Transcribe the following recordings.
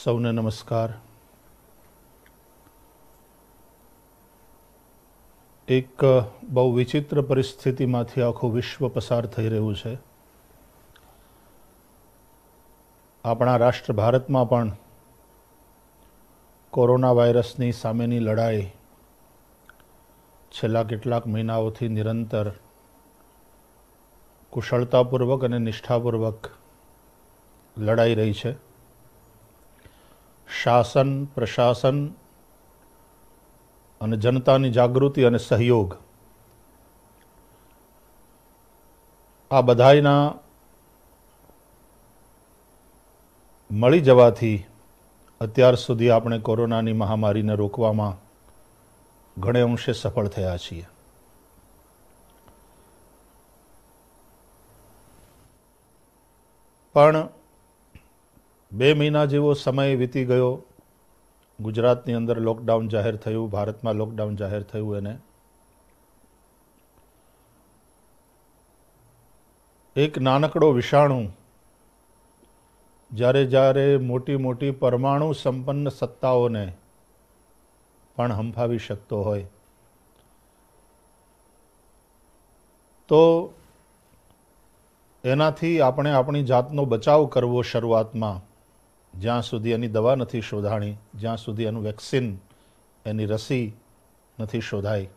સૌને નમસ્કાર એક બહુ વિચિત્ર પરિસ્થિતિમાંથી આખું વિશ્વ પસાર થઈ રહ્યું છે આપણા રાષ્ટ્ર ભારતમાં પણ કોરોના વાયરસની સામેની લડાઈ છેલ્લા કેટલાક મહિનાઓથી નિરંતર કુશળતાપૂર્વક અને નિષ્ઠાપૂર્વક લડાઈ રહી છે શાસન પ્રશાસન અને જનતાની જાગૃતિ અને સહયોગ આ બધાના મળી જવાથી અત્યાર સુધી આપણે કોરોનાની મહામારીને રોકવામાં ઘણે અંશે સફળ થયા છીએ પણ બે મહિના જેવો સમય વીતી ગયો ગુજરાતની અંદર લોકડાઉન જાહેર થયું ભારતમાં લોકડાઉન જાહેર થયું એને એક નાનકડો વિષાણુ જ્યારે જ્યારે મોટી મોટી પરમાણુ સંપન્ન સત્તાઓને પણ હંફાવી શકતો હોય તો એનાથી આપણે આપણી જાતનો બચાવ કરવો શરૂઆતમાં જ્યાં સુધી એની દવા નથી શોધાણી જ્યાં સુધી એનું વેક્સિન એની રસી નથી શોધાઈ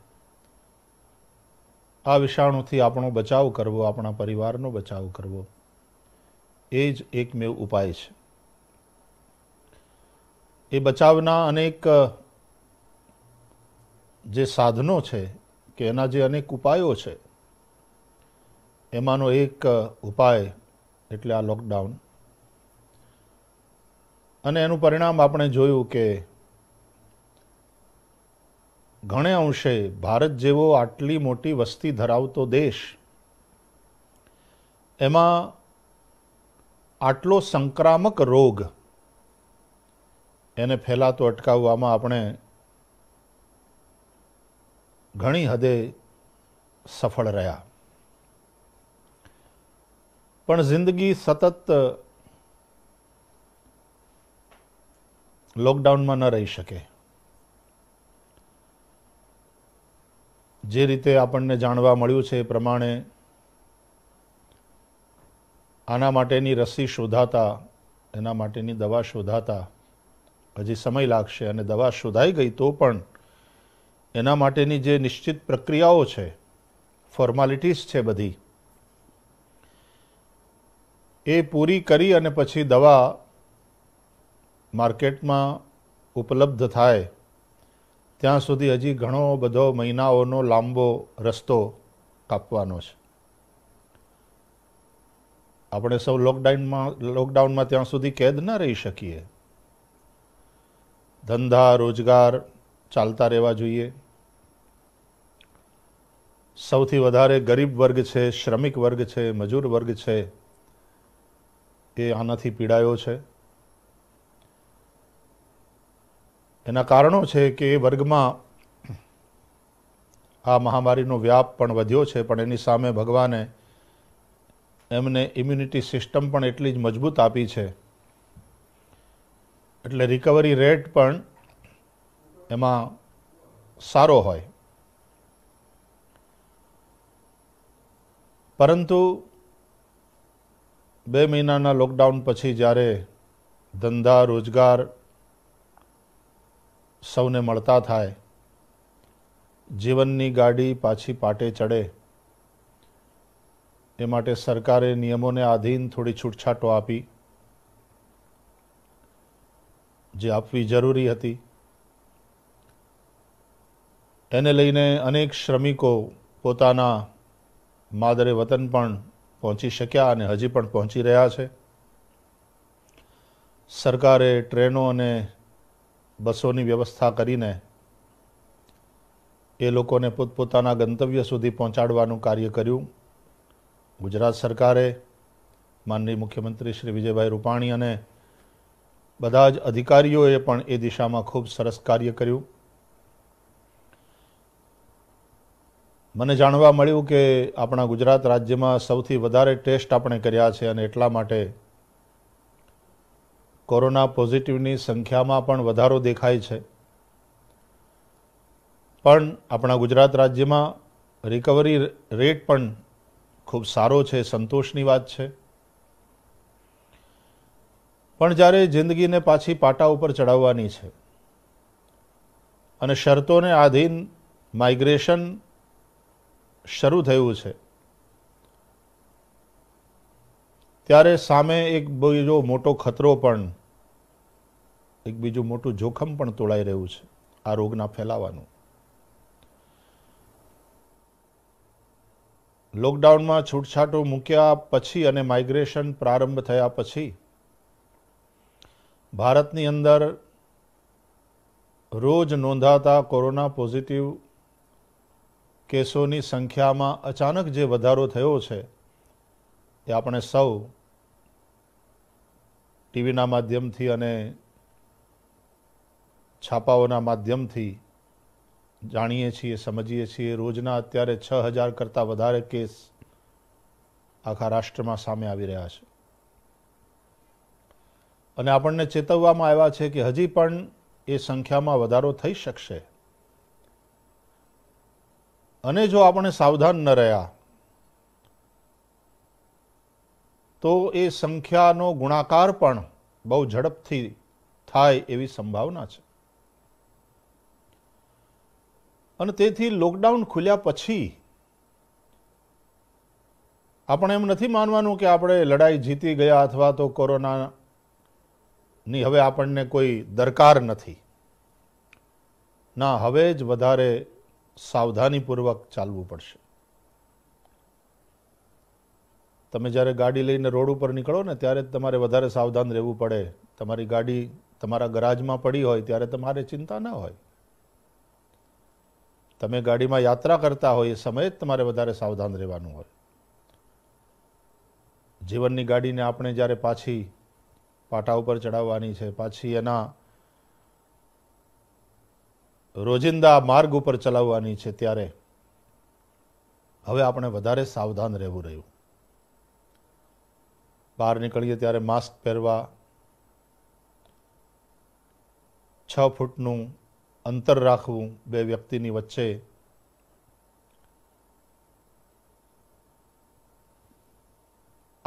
આ વિષાણુથી આપણો બચાવ કરવો આપણા પરિવારનો બચાવ કરવો એ જ એકમેવ ઉપાય છે એ બચાવના અનેક જે સાધનો છે કે એના જે અનેક ઉપાયો છે એમાંનો એક ઉપાય એટલે આ લોકડાઉન અને એનું પરિણામ આપણે જોયું કે ઘણે અંશે ભારત જેવો આટલી મોટી વસ્તી ધરાવતો દેશ એમાં આટલો સંક્રામક રોગ એને ફેલાતો અટકાવવામાં આપણે ઘણી હદે સફળ રહ્યા પણ જિંદગી સતત લોકડાઉનમાં ન રહી શકે જે રીતે આપણને જાણવા મળ્યું છે એ પ્રમાણે આના માટેની રસી શોધાતા એના માટેની દવા શોધાતા હજી સમય લાગશે અને દવા શોધાઈ ગઈ તો પણ એના માટેની જે નિશ્ચિત પ્રક્રિયાઓ છે ફોર્માલિટીઝ છે બધી એ પૂરી કરી અને પછી દવા માર્કેટમાં ઉપલબ્ધ થાય ત્યાં સુધી હજી ઘણો બધો મહિનાઓનો લાંબો રસ્તો કાપવાનો છે આપણે સૌ લોકડાઉનમાં લોકડાઉનમાં ત્યાં સુધી કેદ ન રહી શકીએ ધંધા રોજગાર ચાલતા રહેવા જોઈએ સૌથી વધારે ગરીબ વર્ગ છે શ્રમિક વર્ગ છે મજૂર વર્ગ છે એ આનાથી પીડાયો છે એના કારણો છે કે એ વર્ગમાં આ મહામારીનો વ્યાપ પણ વધ્યો છે પણ એની સામે ભગવાને એમને ઇમ્યુનિટી સિસ્ટમ પણ એટલી જ મજબૂત આપી છે એટલે રિકવરી રેટ પણ એમાં સારો હોય પરંતુ બે મહિનાના લોકડાઉન પછી જ્યારે ધંધા રોજગાર સૌને મળતા થાય જીવનની ગાડી પાછી પાટે ચડે એ માટે સરકારે નિયમોને આધીન થોડી છૂટછાટો આપી જે આપવી જરૂરી હતી એને લઈને અનેક શ્રમિકો પોતાના માદરે વતન પણ પહોંચી શક્યા અને હજી પણ પહોંચી રહ્યા છે સરકારે ટ્રેનો અને બસોની વ્યવસ્થા કરીને એ લોકોને પોતપોતાના ગંતવ્ય સુધી પહોંચાડવાનું કાર્ય કર્યું ગુજરાત સરકારે માનનીય મુખ્યમંત્રી શ્રી વિજયભાઈ રૂપાણી અને બધા જ અધિકારીઓએ પણ એ દિશામાં ખૂબ સરસ કાર્ય કર્યું મને જાણવા મળ્યું કે આપણા ગુજરાત રાજ્યમાં સૌથી વધારે ટેસ્ટ આપણે કર્યા છે અને એટલા માટે કોરોના પોઝિટિવની સંખ્યામાં પણ વધારો દેખાય છે પણ આપણા ગુજરાત રાજ્યમાં રિકવરી રેટ પણ ખૂબ સારો છે સંતોષની વાત છે પણ જ્યારે જિંદગીને પાછી પાટા ઉપર ચડાવવાની છે અને શરતોને આધીન માઇગ્રેશન શરૂ થયું છે ત્યારે સામે એક બીજો મોટો ખતરો પણ એક બીજું મોટું જોખમ પણ તોળાઈ રહ્યું છે આ રોગના ફેલાવાનું લોકડાઉનમાં છૂટછાટો મૂક્યા પછી અને માઇગ્રેશન પ્રારંભ થયા પછી ભારતની અંદર રોજ નોંધાતા કોરોના પોઝિટિવ કેસોની સંખ્યામાં અચાનક જે વધારો થયો છે એ આપણે સૌ ટીવીના માધ્યમથી અને છાપાઓના માધ્યમથી જાણીએ છીએ સમજીએ છીએ રોજના અત્યારે છ હજાર કરતાં વધારે કેસ આખા રાષ્ટ્રમાં સામે આવી રહ્યા છે અને આપણને ચેતવવામાં આવ્યા છે કે હજી પણ એ સંખ્યામાં વધારો થઈ શકશે અને જો આપણે સાવધાન ન રહ્યા તો એ સંખ્યાનો ગુણાકાર પણ બહુ ઝડપથી થાય એવી સંભાવના છે અને તેથી લોકડાઉન ખુલ્યા પછી આપણે એમ નથી માનવાનું કે આપણે લડાઈ જીતી ગયા અથવા તો કોરોનાની હવે આપણને કોઈ દરકાર નથી ના હવે જ વધારે સાવધાનીપૂર્વક ચાલવું પડશે તમે જ્યારે ગાડી લઈને રોડ ઉપર નીકળો ને ત્યારે તમારે વધારે સાવધાન રહેવું પડે તમારી ગાડી તમારા ગરાજમાં પડી હોય ત્યારે તમારે ચિંતા ન હોય તમે ગાડીમાં યાત્રા કરતા હોય એ સમયે જ તમારે વધારે સાવધાન રહેવાનું હોય જીવનની ગાડીને આપણે જ્યારે પાછી પાટા ઉપર ચડાવવાની છે પાછી એના રોજિંદા માર્ગ ઉપર ચલાવવાની છે ત્યારે હવે આપણે વધારે સાવધાન રહેવું રહ્યું બહાર નીકળીએ ત્યારે માસ્ક પહેરવા છ ફૂટનું અંતર રાખવું બે વ્યક્તિની વચ્ચે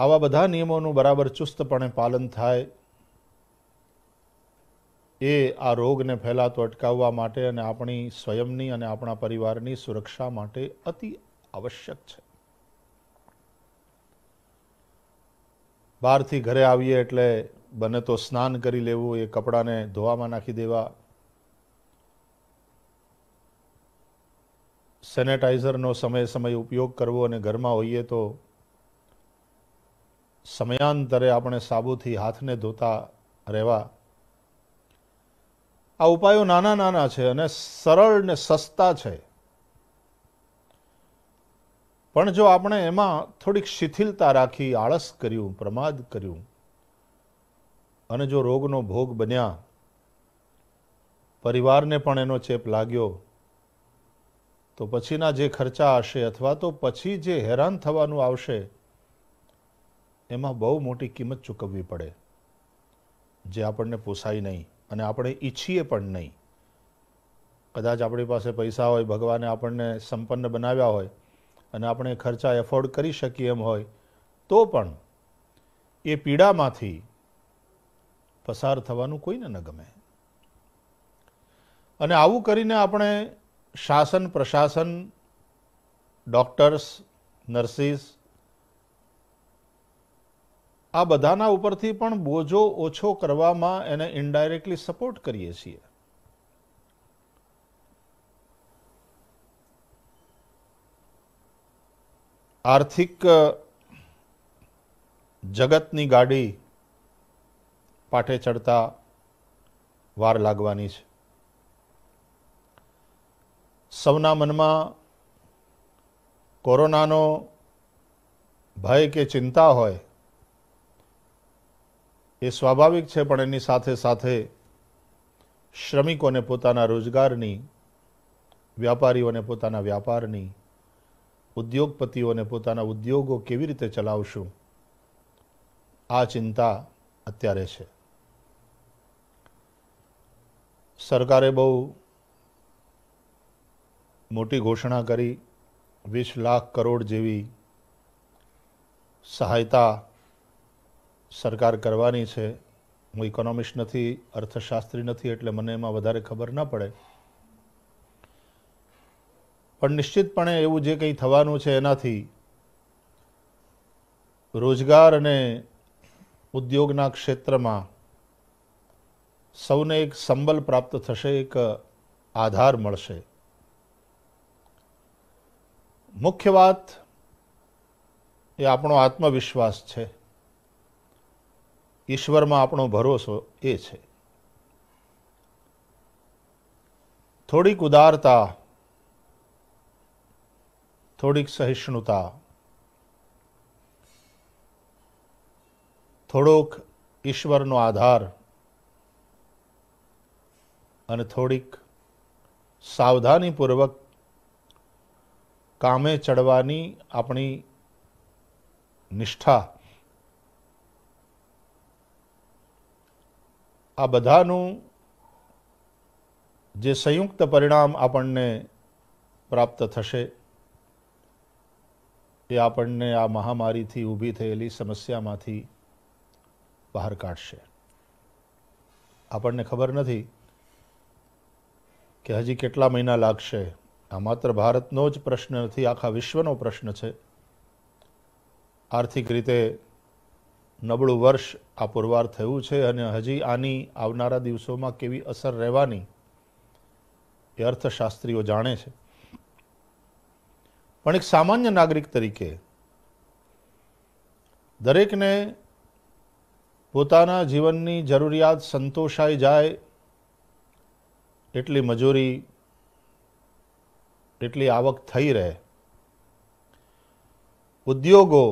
આવા બધા નિયમોનું બરાબર ચુસ્તપણે પાલન થાય એ આ રોગને ફેલાતો અટકાવવા માટે અને આપણી સ્વયંની અને આપણા પરિવારની સુરક્ષા માટે અતિ આવશ્યક છે બહારથી ઘરે આવીએ એટલે બને તો સ્નાન કરી લેવું એ કપડાને ધોવામાં નાખી દેવા સેનેટાઈઝરનો સમય સમય ઉપયોગ કરવો અને ઘરમાં હોઈએ તો સમયાંતરે આપણે સાબુથી હાથને ધોતા રહેવા આ ઉપાયો નાના નાના છે અને સરળ ને સસ્તા છે પણ જો આપણે એમાં થોડીક શિથિલતા રાખી આળસ કર્યું પ્રમાદ કર્યું અને જો રોગનો ભોગ બન્યા પરિવારને પણ એનો ચેપ લાગ્યો તો પછીના જે ખર્ચા હશે અથવા તો પછી જે હેરાન થવાનું આવશે એમાં બહુ મોટી કિંમત ચૂકવવી પડે જે આપણને પોસાય નહીં અને આપણે ઈચ્છીએ પણ નહીં કદાચ આપણી પાસે પૈસા હોય ભગવાને આપણને સંપન્ન બનાવ્યા હોય અને આપણે ખર્ચા એફોર્ડ કરી શકીએ એમ હોય તો પણ એ પીડામાંથી પસાર થવાનું કોઈને ન ગમે અને આવું કરીને આપણે શાસન પ્રશાસન ડૉક્ટર્સ નર્સિસ આ બધાના ઉપરથી પણ બોજો ઓછો કરવામાં એને ઇનડાયરેક્ટલી સપોર્ટ કરીએ છીએ આર્થિક જગતની ગાડી પાઠે ચડતા વાર લાગવાની છે સૌના મનમાં કોરોનાનો ભય કે ચિંતા હોય એ સ્વાભાવિક છે પણ એની સાથે સાથે શ્રમિકોને પોતાના રોજગારની વ્યાપારીઓને પોતાના વ્યાપારની ઉદ્યોગપતિઓને પોતાના ઉદ્યોગો કેવી રીતે ચલાવશું આ ચિંતા અત્યારે છે સરકારે બહુ મોટી ઘોષણા કરી વીસ લાખ કરોડ જેવી સહાયતા સરકાર કરવાની છે હું ઇકોનોમિસ્ટ નથી અર્થશાસ્ત્રી નથી એટલે મને એમાં વધારે ખબર ન પડે પણ નિશ્ચિતપણે એવું જે કંઈ થવાનું છે એનાથી રોજગાર અને ઉદ્યોગના ક્ષેત્રમાં સૌને એક સંબલ પ્રાપ્ત થશે એક આધાર મળશે મુખ્ય વાત એ આપણો આત્મવિશ્વાસ છે ઈશ્વરમાં આપણો ભરોસો એ છે થોડીક ઉદારતા થોડીક સહિષ્ણુતા થોડોક ઈશ્વરનો આધાર અને થોડીક સાવધાનીપૂર્વક કામે ચડવાની આપણી નિષ્ઠા આ બધાનું જે સંયુક્ત પરિણામ આપણને પ્રાપ્ત થશે એ આપણને આ મહામારીથી ઊભી થયેલી સમસ્યામાંથી બહાર કાઢશે આપણને ખબર નથી કે હજી કેટલા મહિના લાગશે આ માત્ર ભારતનો જ પ્રશ્ન નથી આખા વિશ્વનો પ્રશ્ન છે આર્થિક રીતે નબળું વર્ષ આ પુરવાર થયું છે અને હજી આની આવનારા દિવસોમાં કેવી અસર રહેવાની એ અર્થશાસ્ત્રીઓ જાણે છે પણ એક સામાન્ય નાગરિક તરીકે દરેકને પોતાના જીવનની જરૂરિયાત સંતોષાઈ જાય એટલી મજૂરી એટલી આવક થઈ રહે ઉદ્યોગો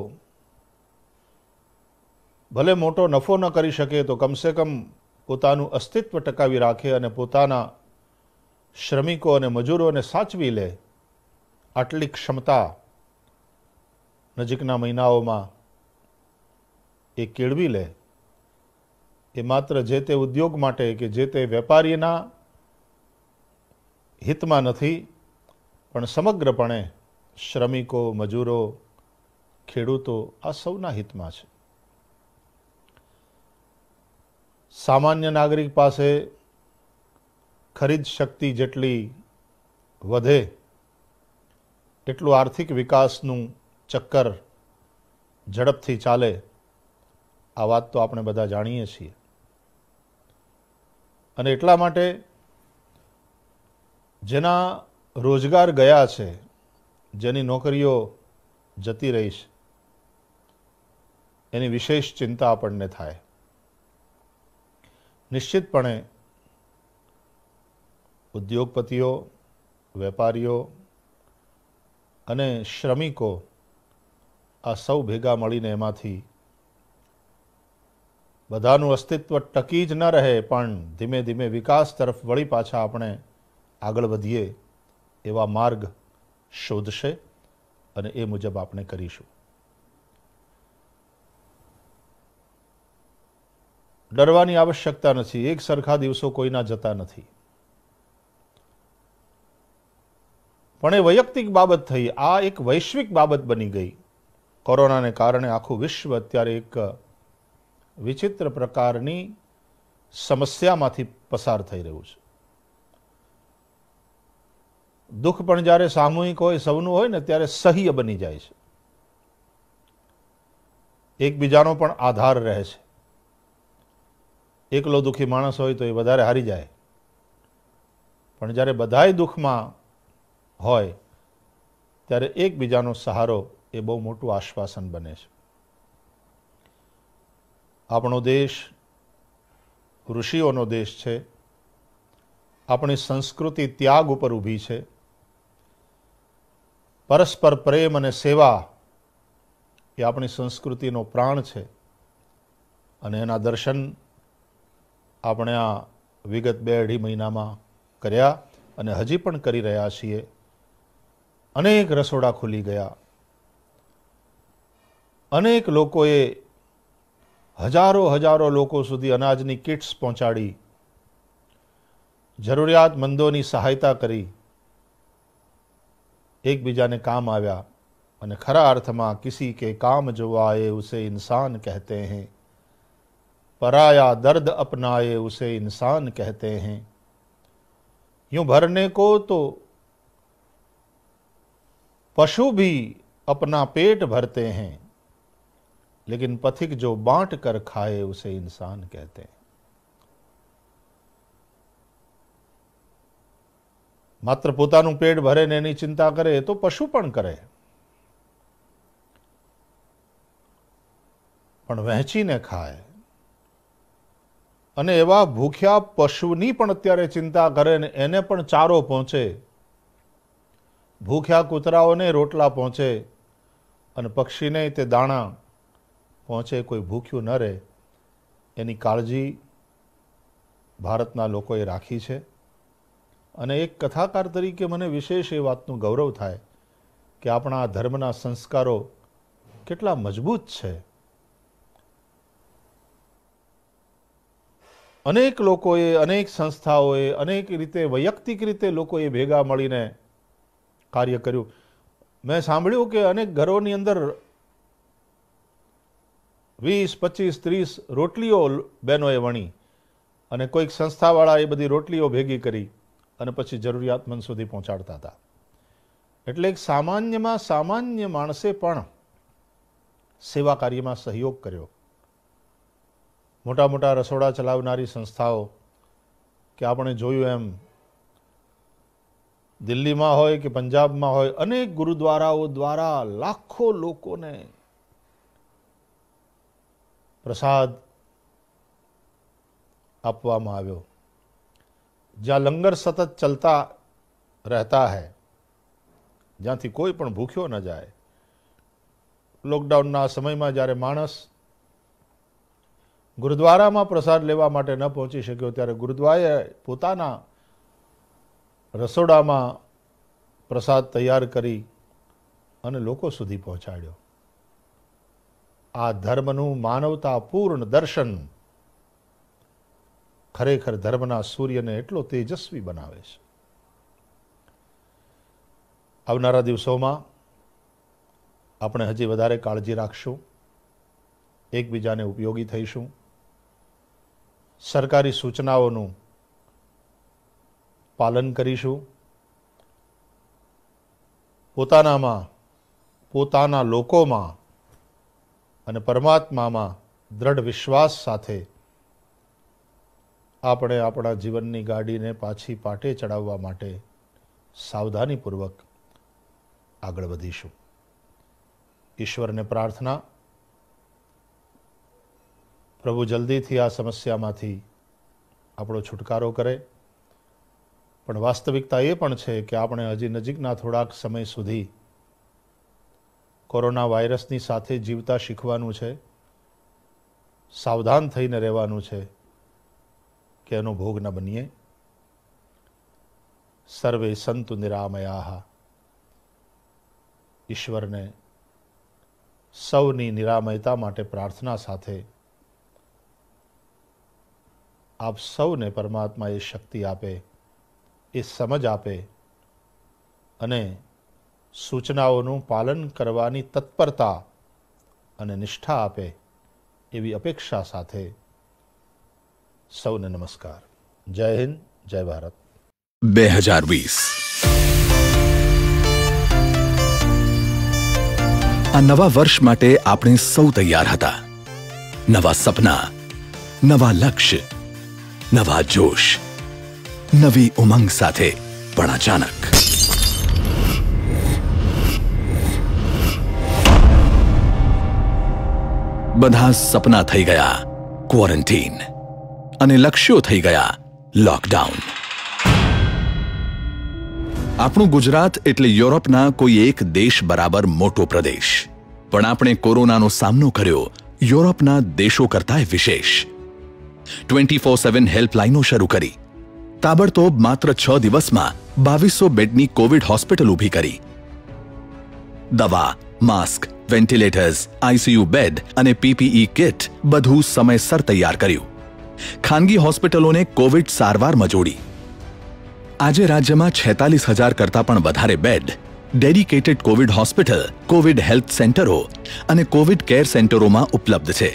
ભલે મોટો નફો ન કરી શકે તો કમસે કમ પોતાનું અસ્તિત્વ ટકાવી રાખે અને પોતાના શ્રમિકો અને મજૂરોને સાચવી લે આટલી ક્ષમતા નજીકના મહિનાઓમાં એ કેળવી લે એ માત્ર જે તે ઉદ્યોગ માટે કે જે તે વેપારીના હિતમાં નથી પણ સમગ્રપણે શ્રમિકો મજૂરો ખેડૂતો આ સૌના હિતમાં છે સામાન્ય નાગરિક પાસે ખરીદ શક્તિ જેટલી વધે કેટલું આર્થિક વિકાસનું ચક્કર ઝડપથી ચાલે આ વાત તો આપણે બધા જાણીએ છીએ અને એટલા માટે જેના રોજગાર ગયા છે જેની નોકરીઓ જતી રહી છે એની વિશેષ ચિંતા આપણને થાય નિશ્ચિતપણે ઉદ્યોગપતિઓ વેપારીઓ અને શ્રમિકો આ સૌ ભેગા મળીને એમાંથી બધાનું અસ્તિત્વ ટકી જ ન રહે પણ ધીમે ધીમે વિકાસ તરફ વળી પાછા આપણે આગળ વધીએ એવા માર્ગ શોધશે અને એ મુજબ આપણે કરીશું ડરવાની આવશ્યકતા નથી એક સરખા દિવસો કોઈના જતા નથી પણ એ વૈયક્તિક બાબત થઈ આ એક વૈશ્વિક બાબત બની ગઈ કોરોનાને કારણે આખું વિશ્વ અત્યારે એક વિચિત્ર પ્રકારની સમસ્યામાંથી પસાર થઈ રહ્યું છે દુઃખ પણ જ્યારે સામૂહિક હોય સૌનું હોય ને ત્યારે સહ્ય બની જાય છે એકબીજાનો પણ આધાર રહે છે એકલો દુઃખી માણસ હોય તો એ વધારે હારી જાય પણ જ્યારે બધાય દુઃખમાં હોય ત્યારે એકબીજાનો સહારો એ બહુ મોટું આશ્વાસન બને છે આપણો દેશ ઋષિઓનો દેશ છે આપણી સંસ્કૃતિ ત્યાગ ઉપર ઊભી છે પરસ્પર પ્રેમ અને સેવા એ આપણી સંસ્કૃતિનો પ્રાણ છે અને એના દર્શન આપણે આ વિગત બે અઢી મહિનામાં કર્યા અને હજી પણ કરી રહ્યા છીએ अनेक रसोड़ा खुली गया अनेक लोकोए हजारों हजारों लोगों सुधी की किट्स पहुंचाड़ी जरूरियातमंदों की सहायता करी एक बीजा ने काम आया खरा अर्थ में किसी के काम जो आए उसे इंसान कहते हैं पराया दर्द अपनाए उसे इंसान कहते हैं यूं भरने को तो पशु भी अपना पेट भरते हैं लेकिन पथिक जो बांटकर खाए उसे इंसान कहते मात्र પોતાનું પેટ ભરેને ની ચિંતા કરે તો પશુ પણ કરે પણ વહેંચીને ખાય અને એવા ભૂખ્યા પશુની પણ અત્યારે ચિંતા કરે ને એને પણ ચારો પહોંચે ભૂખ્યા કૂતરાઓને રોટલા પહોંચે અને પક્ષીને તે દાણા પહોંચે કોઈ ભૂખ્યું ન રહે એની કાળજી ભારતના લોકોએ રાખી છે અને એક કથાકાર તરીકે મને વિશેષ એ વાતનું ગૌરવ થાય કે આપણા આ ધર્મના સંસ્કારો કેટલા મજબૂત છે અનેક લોકોએ અનેક સંસ્થાઓએ અનેક રીતે વૈયક્તિક રીતે લોકોએ ભેગા મળીને કાર્ય કર્યું મેં સાંભળ્યું કે અનેક ઘરોની અંદર વીસ પચીસ ત્રીસ રોટલીઓ બહેનોએ વણી અને કોઈક સંસ્થાવાળા એ બધી રોટલીઓ ભેગી કરી અને પછી જરૂરિયાતમંદ સુધી પહોંચાડતા હતા એટલે એક સામાન્યમાં સામાન્ય માણસે પણ સેવા કાર્યમાં સહયોગ કર્યો મોટા મોટા રસોડા ચલાવનારી સંસ્થાઓ કે આપણે જોયું એમ દિલ્હીમાં હોય કે પંજાબમાં હોય અનેક ગુરુદ્વારાઓ દ્વારા લાખો લોકોને પ્રસાદ આપવામાં આવ્યો જ્યાં લંગર સતત ચલતા રહેતા હે જ્યાંથી કોઈ પણ ભૂખ્યો ન જાય લોકડાઉનના સમયમાં જ્યારે માણસ ગુરુદ્વારામાં પ્રસાદ લેવા માટે ન પહોંચી શક્યો ત્યારે ગુરુદ્વારે પોતાના રસોડામાં પ્રસાદ તૈયાર કરી અને લોકો સુધી પહોંચાડ્યો આ ધર્મનું માનવતાપૂર્ણ દર્શન ખરેખર ધર્મના સૂર્યને એટલો તેજસ્વી બનાવે છે આવનારા દિવસોમાં આપણે હજી વધારે કાળજી રાખશું એકબીજાને ઉપયોગી થઈશું સરકારી સૂચનાઓનું પાલન કરીશું પોતાનામાં પોતાના લોકોમાં અને પરમાત્મામાં દ્રઢ વિશ્વાસ સાથે આપણે આપણા જીવનની ગાડીને પાછી પાટે ચડાવવા માટે સાવધાનીપૂર્વક આગળ વધીશું ઈશ્વરને પ્રાર્થના પ્રભુ જલ્દીથી આ સમસ્યામાંથી આપણો છુટકારો કરે પણ વાસ્તવિકતા એ પણ છે કે આપણે હજી નજીકના થોડાક સમય સુધી કોરોના વાયરસની સાથે જીવતા શીખવાનું છે સાવધાન થઈને રહેવાનું છે કે એનો ભોગ ન બનીએ સર્વે સંતુ નિરામયા ઈશ્વરને સૌની નિરામયતા માટે પ્રાર્થના સાથે આપ સૌને પરમાત્મા એ શક્તિ આપે એ સમજ આપે અને સૂચનાઓનું પાલન કરવાની તત્પરતા અને નિષ્ઠા આપે એવી અપેક્ષા સાથે સૌને નમસ્કાર જય હિન્દ જય ભારત બે હજાર વીસ આ નવા વર્ષ માટે આપણે સૌ તૈયાર હતા નવા સપના નવા લક્ષ્ય નવા જોશ નવી ઉમંગ સાથે પણ અચાનક બધા સપના થઈ ગયા ક્વોરન્ટીન અને લક્ષ્યો થઈ ગયા લોકડાઉન આપણું ગુજરાત એટલે યુરોપના કોઈ એક દેશ બરાબર મોટો પ્રદેશ પણ આપણે કોરોનાનો સામનો કર્યો યુરોપના દેશો કરતા વિશેષ ટ્વેન્ટી ફોર સેવન હેલ્પલાઇનો શરૂ કરી તાબડતોબ માત્ર છ દિવસમાં બાવીસો બેડની કોવિડ હોસ્પિટલ ઊભી કરી દવા માસ્ક વેન્ટિલેટર્સ આઈસીયુ બેડ અને પીપીઈ કિટ બધું સમયસર તૈયાર કર્યું ખાનગી હોસ્પિટલોને કોવિડ સારવારમાં જોડી આજે રાજ્યમાં છેતાલીસ હજાર કરતાં પણ વધારે bed dedicated covid hospital covid health સેન્ટરો અને કોવિડ કેર સેન્ટરોમાં ઉપલબ્ધ છે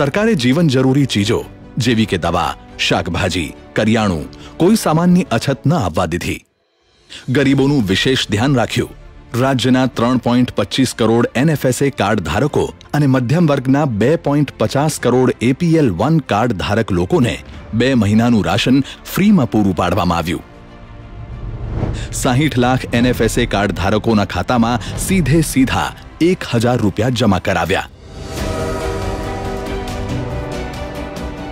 સરકારે જીવન જરૂરી ચીજો જેવી કે દવા શાકભાજી કરિયાણું કોઈ સામાનની અછત ન આવવા દીધી ગરીબોનું વિશેષ ધ્યાન રાખ્યું રાજ્યના ત્રણ પોઈન્ટ પચીસ કરોડ એનએફએસએ કાર્ડ ધારકો અને મધ્યમ વર્ગના બે પોઈન્ટ પચાસ કરોડ એપીએલ વન કાર્ડ ધારક લોકોને બે મહિનાનું રાશન ફ્રીમાં પૂરું પાડવામાં આવ્યું સાહીઠ લાખ એનએફએસએ કાર્ડ ધારકોના ખાતામાં સીધે સીધા એક હજાર રૂપિયા જમા કરાવ્યા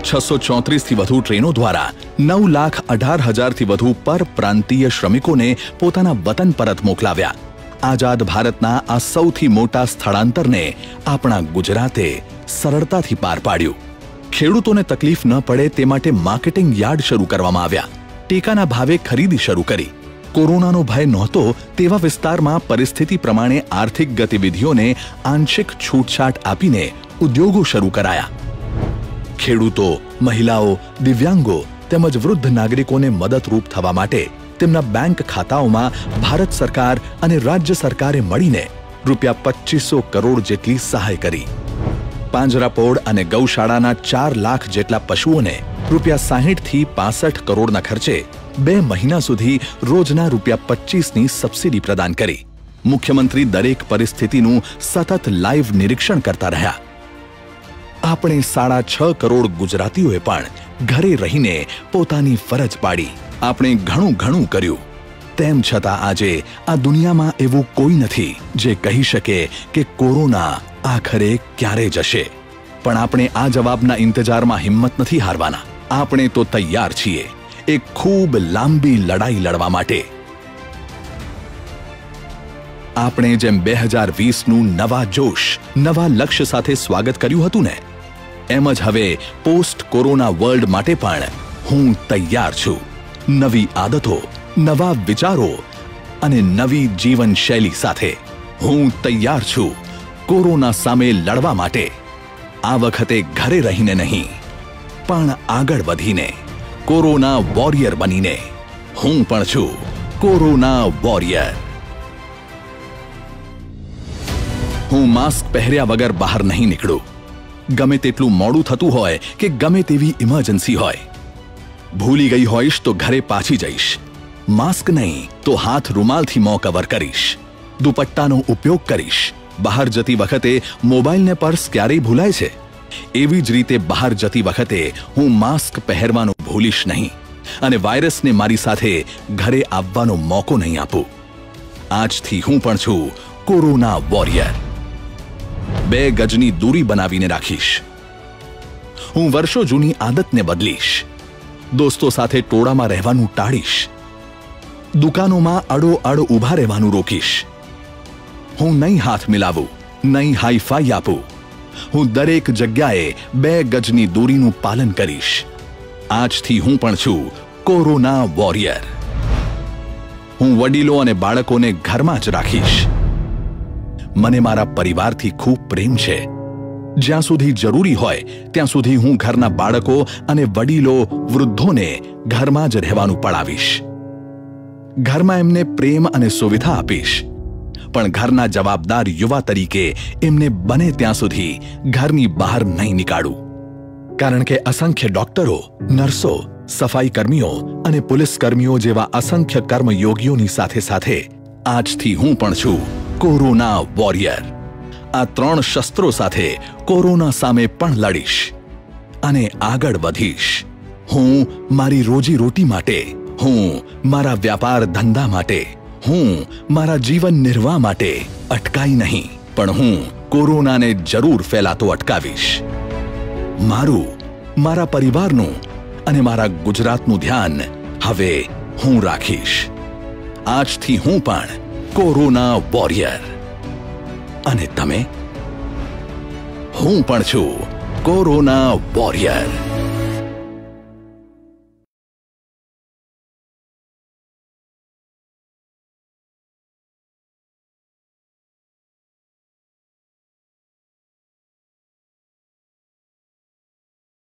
છસો ચોત્રીસથી વધુ ટ્રેનો દ્વારા નવ લાખ અઢાર હજારથી વધુ પરપ્રાંતીય શ્રમિકોને પોતાના વતન પરત મોકલાવ્યા આઝાદ ભારતના આ સૌથી મોટા સ્થળાંતરને આપણા ગુજરાતે સરળતાથી પાર પાડ્યું ખેડૂતોને તકલીફ ન પડે તે માટે માર્કેટિંગ યાર્ડ શરૂ કરવામાં આવ્યા ટેકાના ભાવે ખરીદી શરૂ કરી કોરોનાનો ભય નહોતો તેવા વિસ્તારમાં પરિસ્થિતિ પ્રમાણે આર્થિક ગતિવિધિઓને આંશિક છૂટછાટ આપીને ઉદ્યોગો શરૂ કરાયા ખેડૂતો મહિલાઓ દિવ્યાંગો તેમજ વૃદ્ધ નાગરિકોને મદદરૂપ થવા માટે તેમના બેંક ખાતાઓમાં ભારત સરકાર અને રાજ્ય સરકારે મળીને રૂપિયા પચીસો કરોડ જેટલી સહાય કરી પાંજરાપોળ અને ગૌશાળાના ચાર લાખ જેટલા પશુઓને રૂપિયા સાહીઠથી પાસઠ કરોડના ખર્ચે બે મહિના સુધી રોજના રૂપિયા પચીસની સબસિડી પ્રદાન કરી મુખ્યમંત્રી દરેક પરિસ્થિતિનું સતત લાઈવ નિરીક્ષણ કરતા રહ્યા આપણે સાડા છ કરોડ ગુજરાતીઓએ પણ ઘરે રહીને પોતાની ફરજ પાડી આપણે ઘણું ઘણું કર્યું તેમ છતાં આજે આ દુનિયામાં એવું કોઈ નથી જે કહી શકે કે કોરોના આખરે ક્યારે જશે પણ આપણે આ જવાબના ઇંતજારમાં હિંમત નથી હારવાના આપણે તો તૈયાર છીએ એક ખૂબ લાંબી લડાઈ લડવા માટે આપણે જેમ બે હજાર વીસનું નવા જોશ નવા લક્ષ્ય સાથે સ્વાગત કર્યું હતું ને એમ જ હવે પોસ્ટ કોરોના વર્લ્ડ માટે પણ હું તૈયાર છું નવી આદતો નવા વિચારો અને નવી જીવનશૈલી સાથે હું તૈયાર છું કોરોના સામે લડવા માટે આ વખતે ઘરે રહીને નહીં પણ આગળ વધીને કોરોના વોરિયર બનીને હું પણ છું કોરોના વોરિયર હું માસ્ક પહેર્યા વગર બહાર નહીં નીકળું ગમે તેટલું મોડું થતું હોય કે ગમે તેવી ઇમરજન્સી હોય ભૂલી ગઈ હોઈશ તો ઘરે પાછી જઈશ માસ્ક નહીં તો હાથ રૂમાલથી મો કવર કરીશ દુપટ્ટાનો ઉપયોગ કરીશ બહાર જતી વખતે મોબાઈલને પર્સ ક્યારેય ભૂલાય છે એવી જ રીતે બહાર જતી વખતે હું માસ્ક પહેરવાનું ભૂલીશ નહીં અને વાયરસને મારી સાથે ઘરે આવવાનો મોકો નહીં આપું આજથી હું પણ છું કોરોના વોરિયર બે ગજની દૂરી બનાવીને રાખીશ હું વર્ષો જૂની આદતને બદલીશ દોસ્તો સાથે ટોળામાં રહેવાનું ટાળીશ દુકાનોમાં અડોઅડ ઊભા રહેવાનું રોકીશ હું નહીં હાથ મિલાવું નહીં હાઈફાઈ આપું હું દરેક જગ્યાએ બે ગજની દૂરીનું પાલન કરીશ આજથી હું પણ છું કોરોના વોરિયર હું વડીલો અને બાળકોને ઘરમાં જ રાખીશ મને મારા પરિવારથી ખૂબ પ્રેમ છે જ્યાં સુધી જરૂરી હોય ત્યાં સુધી હું ઘરના બાળકો અને વડીલો વૃદ્ધોને ઘરમાં જ રહેવાનું પડાવીશ ઘરમાં એમને પ્રેમ અને સુવિધા આપીશ પણ ઘરના જવાબદાર યુવા તરીકે એમને બને ત્યાં સુધી ઘરની બહાર નહીં નીકાળું કારણ કે અસંખ્ય ડોક્ટરો નર્સો સફાઈ કર્મીઓ અને પોલીસ કર્મીઓ જેવા અસંખ્ય કર્મયોગીઓની સાથે સાથે આજથી હું પણ છું કોરોના વોરિયર આ ત્રણ શસ્ત્રો સાથે કોરોના સામે પણ લડીશ અને આગળ વધીશ હું મારી રોજીરોટી માટે હું મારા વ્યાપાર ધંધા માટે હું મારા જીવન નિર્વાહ માટે અટકાઈ નહીં પણ હું કોરોનાને જરૂર ફેલાતો અટકાવીશ મારું મારા પરિવારનું અને મારા ગુજરાતનું ધ્યાન હવે હું રાખીશ આજથી હું પણ કોરોના વોરિયર અને તમે હું પણ છું કોરોના વોરિયર